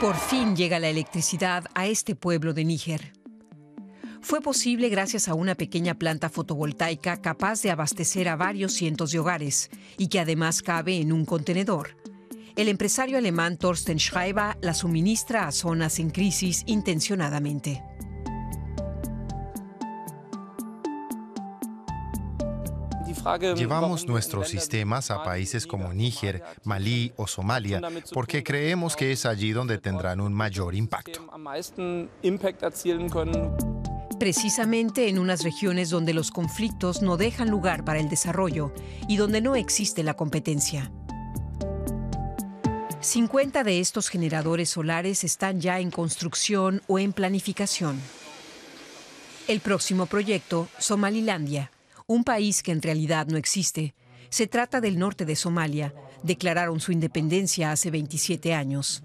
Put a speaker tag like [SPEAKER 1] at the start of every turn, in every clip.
[SPEAKER 1] Por fin llega la electricidad a este pueblo de Níger. Fue posible gracias a una pequeña planta fotovoltaica capaz de abastecer a varios cientos de hogares y que además cabe en un contenedor. El empresario alemán Thorsten Schreiber la suministra a zonas en crisis intencionadamente.
[SPEAKER 2] Llevamos nuestros sistemas a países como Níger, Malí o Somalia porque creemos que es allí donde tendrán un mayor impacto.
[SPEAKER 1] Precisamente en unas regiones donde los conflictos no dejan lugar para el desarrollo y donde no existe la competencia. 50 de estos generadores solares están ya en construcción o en planificación. El próximo proyecto, Somalilandia, un país que en realidad no existe. Se trata del norte de Somalia. Declararon su independencia hace 27 años.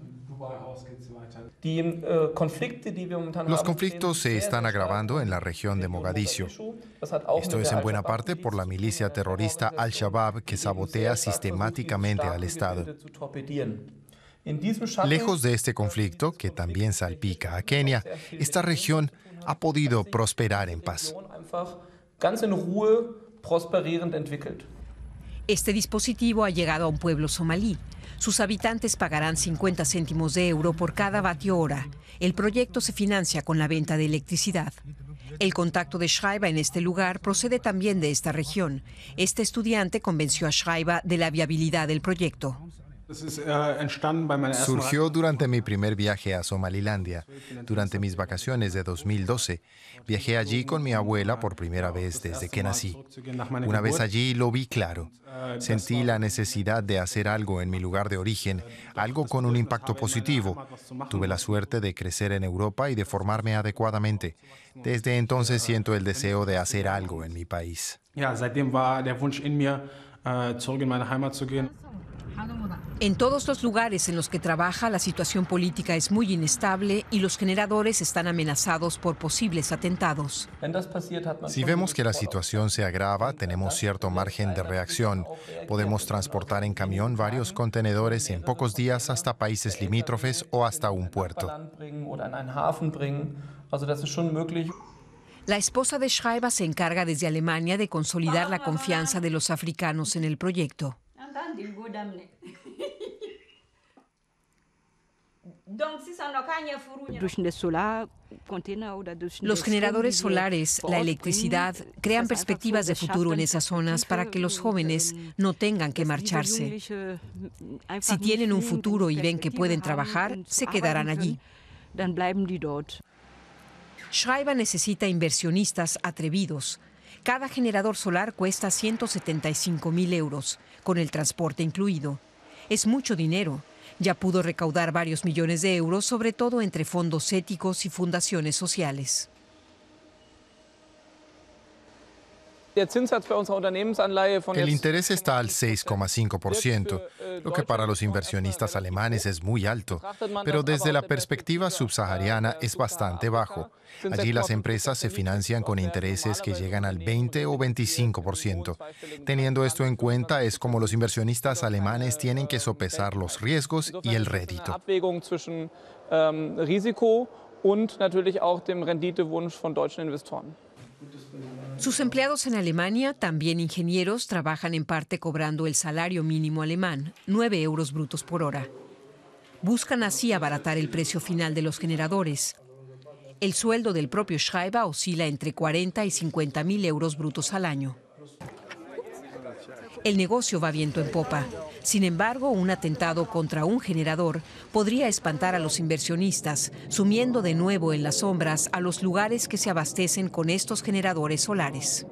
[SPEAKER 1] Eh, Los conflictos
[SPEAKER 2] se están agravando en la región de Mogadiscio.
[SPEAKER 3] Esto es en buena
[SPEAKER 2] parte por la milicia terrorista Al-Shabaab que sabotea sistemáticamente al Estado. Lejos de este conflicto, que también salpica a Kenia, esta región ha podido prosperar en paz.
[SPEAKER 1] Este dispositivo ha llegado a un pueblo somalí. Sus habitantes pagarán 50 céntimos de euro por cada vatio hora. El proyecto se financia con la venta de electricidad. El contacto de Schreiber en este lugar procede también de esta región. Este estudiante convenció a Schreiber de la viabilidad del proyecto.
[SPEAKER 3] Äh, Surgió
[SPEAKER 2] durante mi primer viaje a Somalilandia. Durante mis vacaciones de 2012, viajé allí con mi abuela por primera vez desde que nací. Una vez allí lo vi claro. Äh, Sentí la necesidad de hacer algo en mi lugar de origen, äh, algo con un impacto positivo. Tuve la suerte de crecer en Europa y de formarme adecuadamente. Desde entonces siento el deseo de hacer algo en mi país.
[SPEAKER 1] En todos los lugares en los que trabaja, la situación política es muy inestable y los generadores están amenazados por posibles atentados.
[SPEAKER 2] Si vemos que la situación se agrava, tenemos cierto margen de reacción. Podemos transportar en camión varios contenedores en pocos días hasta países limítrofes o hasta un puerto.
[SPEAKER 1] La esposa de Schreiber se encarga desde Alemania de consolidar la confianza de los africanos en el proyecto. Los generadores solares, la electricidad, crean perspectivas de futuro en esas zonas para que los jóvenes no tengan que marcharse. Eh, si tienen un futuro y ven que pueden trabajar, se quedarán allí. Schreiber necesita inversionistas atrevidos, cada generador solar cuesta 175 mil euros, con el transporte incluido. Es mucho dinero. Ya pudo recaudar varios millones de euros, sobre todo entre fondos éticos y fundaciones sociales.
[SPEAKER 3] El interés
[SPEAKER 2] está al 6,5%, äh, äh, lo que para los inversionistas alemanes es muy alto, pero desde la perspectiva subsahariana äh, es bastante bajo. Allí las empresas se financian con intereses que llegan al 20 o 25%. Teniendo esto en cuenta, es como los inversionistas alemanes tienen que sopesar los riesgos y el rédito.
[SPEAKER 3] Ähm, deutschen
[SPEAKER 1] sus empleados en Alemania, también ingenieros, trabajan en parte cobrando el salario mínimo alemán, 9 euros brutos por hora. Buscan así abaratar el precio final de los generadores. El sueldo del propio Schreiber oscila entre 40 y 50 mil euros brutos al año. El negocio va viento en popa. Sin embargo, un atentado contra un generador podría espantar a los inversionistas, sumiendo de nuevo en las sombras a los
[SPEAKER 3] lugares que se abastecen con estos generadores solares.